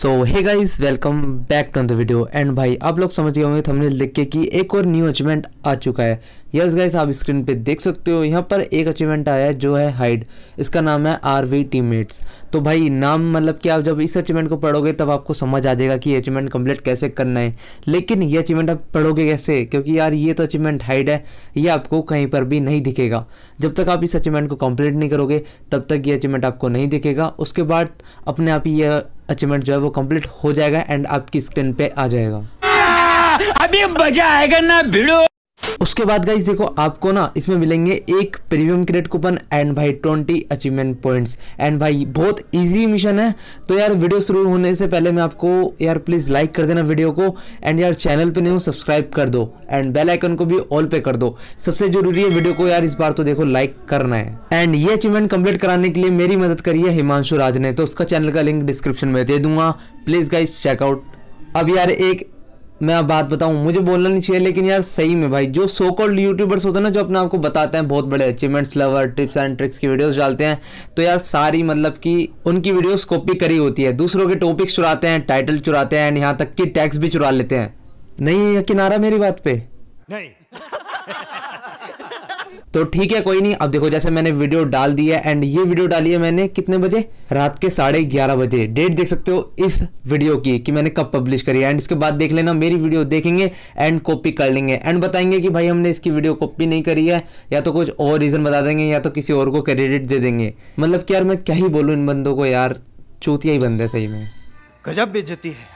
So hey guys welcome back to the video and भाई आप लोग समझ गए होंगे थंबनेल देख के कि एक और न्यू अचीवमेंट आ चुका है यस गाइस आप स्क्रीन पे देख सकते हो यहाँ पर एक अचीवमेंट आया है जो है हाइड इसका नाम है आर वी टीममेट्स तो भाई नाम मतलब कि आप जब इस अचीवमेंट को पढ़ोगे तब आपको समझ आ जाएगा कि अचीवमेंट कम्प्लीट कैसे करना है लेकिन ये अचीवमेंट आप पढ़ोगे कैसे क्योंकि यार ये तो अचीवमेंट हाइड है ये आपको कहीं पर भी नहीं दिखेगा जब तक आप इस अचीवमेंट को कम्प्लीट नहीं करोगे तब तक ये अचीवमेंट आपको नहीं दिखेगा उसके बाद अपने आप ही यह अचीवमेंट जो है वो कंप्लीट हो जाएगा एंड आपकी स्क्रीन पे आ जाएगा अभी मजा आएगा ना भिड़ो उसके बाद गाइज देखो आपको ना इसमें मिलेंगे एक प्रीमियम क्रेडिट कूपन एंड भाई ट्वेंटी अचीवमेंट पॉइंट्स एंड भाई बहुत इजी मिशन है तो यार वीडियो शुरू होने से पहले मैं आपको यार प्लीज़ लाइक कर देना वीडियो को एंड यार चैनल पे नहीं हो सब्सक्राइब कर दो एंड बेल आइकन को भी ऑल पे कर दो सबसे जरूरी है वीडियो को यार इस बार तो देखो लाइक करना है एंड ये अचीवमेंट कंप्लीट कराने के लिए मेरी मदद करी है हिमांशु राज ने तो उसका चैनल का लिंक डिस्क्रिप्शन में दे दूंगा प्लीज़ गाइज चेकआउट अब यार एक मैं आप बात बताऊं मुझे बोलना नहीं चाहिए लेकिन यार सही में भाई जो सो कॉल्ड यूट्यूबर्स होते हैं ना जो अपने आप को बताते हैं बहुत बड़े achievements lover tips and tricks की वीडियोस डालते हैं तो यार सारी मतलब कि उनकी वीडियोस कॉपी करी होती है दूसरों के टॉपिक्स चुराते हैं टाइटल चुराते हैं एंड यहाँ तक कि टैक्स भी चुरा लेते हैं नहीं किनारा मेरी बात पे नहीं तो ठीक है कोई नहीं अब देखो जैसे मैंने वीडियो डाल दिया एंड ये वीडियो डाली है मैंने कितने बजे रात के साढ़े ग्यारह बजे डेट देख सकते हो इस वीडियो की कि मैंने कब पब्लिश करी है एंड इसके बाद देख लेना मेरी वीडियो देखेंगे एंड कॉपी कर लेंगे एंड बताएंगे कि भाई हमने इसकी वीडियो कॉपी नहीं करी है या तो कुछ और रीज़न बता देंगे या तो किसी और को क्रेडिट दे देंगे मतलब कि यार मैं क्या ही बोलूँ इन बंदों को यार चूतिया ही है सही में गजब बेचती है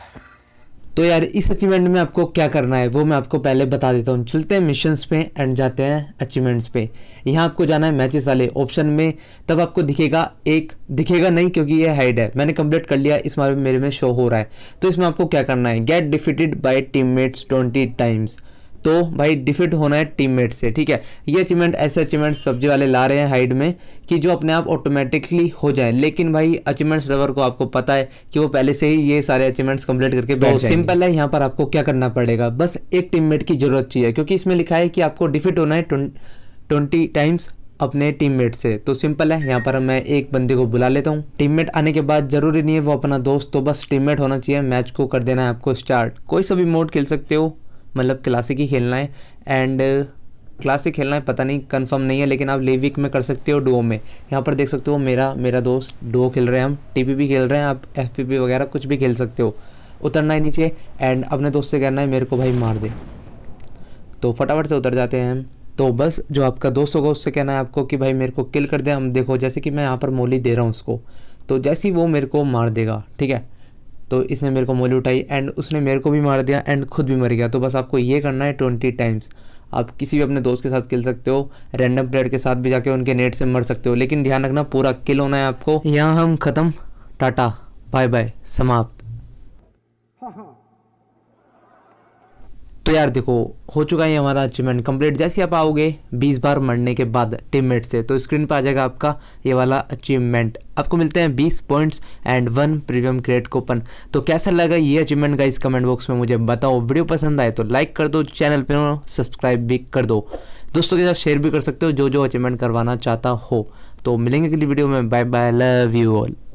तो यार इस अचीवमेंट में आपको क्या करना है वो मैं आपको पहले बता देता हूँ चलते हैं मिशंस पे एंड जाते हैं अचीवमेंट्स पे यहाँ आपको जाना है मैचेस वाले ऑप्शन में तब आपको दिखेगा एक दिखेगा नहीं क्योंकि ये हाइड है मैंने कंप्लीट कर लिया इस मारे मेरे में शो हो रहा है तो इसमें आपको क्या करना है get defeated by teammates twenty times तो भाई डिफिट होना है टीममेट से ठीक है ये अचीवमेंट ऐसे अचीवमेंट्स पबजी वाले ला रहे हैं हाइड में कि जो अपने आप ऑटोमेटिकली हो जाए लेकिन भाई अचीवमेंट्स लवर को आपको पता है कि वो पहले से ही ये सारे अचीवमेंट्स कंप्लीट करके तो सिंपल है यहाँ पर आपको क्या करना पड़ेगा बस एक टीम की जरूरत चाहिए क्योंकि इसमें लिखा है कि आपको डिफिट होना है ट्वेंटी टाइम्स अपने टीममेट से तो सिंपल है यहाँ पर मैं एक बंदे को बुला लेता हूँ टीममेट आने के बाद जरूरी नहीं है वो अपना दोस्त तो बस टीममेट होना चाहिए मैच को कर देना है आपको स्टार्ट कोई सा भी मोड खेल सकते हो मतलब क्लासिक ही खेलना है एंड क्लासिक खेलना है पता नहीं कंफर्म नहीं है लेकिन आप लेविक में कर सकते हो डो में यहाँ पर देख सकते हो मेरा मेरा दोस्त डो खेल रहे हैं हम टी भी खेल रहे हैं आप एफ वगैरह कुछ भी खेल सकते हो उतरना है नीचे एंड अपने दोस्त से कहना है मेरे को भाई मार दे तो फटाफट से उतर जाते हैं हम तो बस जो आपका दोस्त होगा उससे कहना है आपको कि भाई मेरे को किल कर दे हम देखो जैसे कि मैं यहाँ पर मोली दे रहा हूँ उसको तो जैसे ही वो मेरे को मार देगा ठीक है तो इसने मेरे को मोली उठाई एंड उसने मेरे को भी मार दिया एंड खुद भी मर गया तो बस आपको ये करना है ट्वेंटी टाइम्स आप किसी भी अपने दोस्त के साथ खेल सकते हो रैंडम प्लेयर के साथ भी जाके उनके नेट से मर सकते हो लेकिन ध्यान रखना पूरा किल होना है आपको यहाँ हम ख़त्म टाटा बाय बाय समाप्त हाँ, हाँ। तो यार देखो हो चुका है हमारा अचीवमेंट कंप्लीट जैसे आप आओगे 20 बार मरने के बाद टीममेट से तो स्क्रीन पर आ जाएगा आपका ये वाला अचीवमेंट आपको मिलते हैं 20 points and one premium create coupon तो कैसा लगा ये अचीवमेंट का इस कमेंट बॉक्स में मुझे बताओ वीडियो पसंद आए तो लाइक कर दो चैनल पर सब्सक्राइब भी कर दो दोस्तों के साथ शेयर भी कर सकते हो जो जो अचीवमेंट करवाना चाहता हो तो मिलेंगे अगली वीडियो में bye bye love you all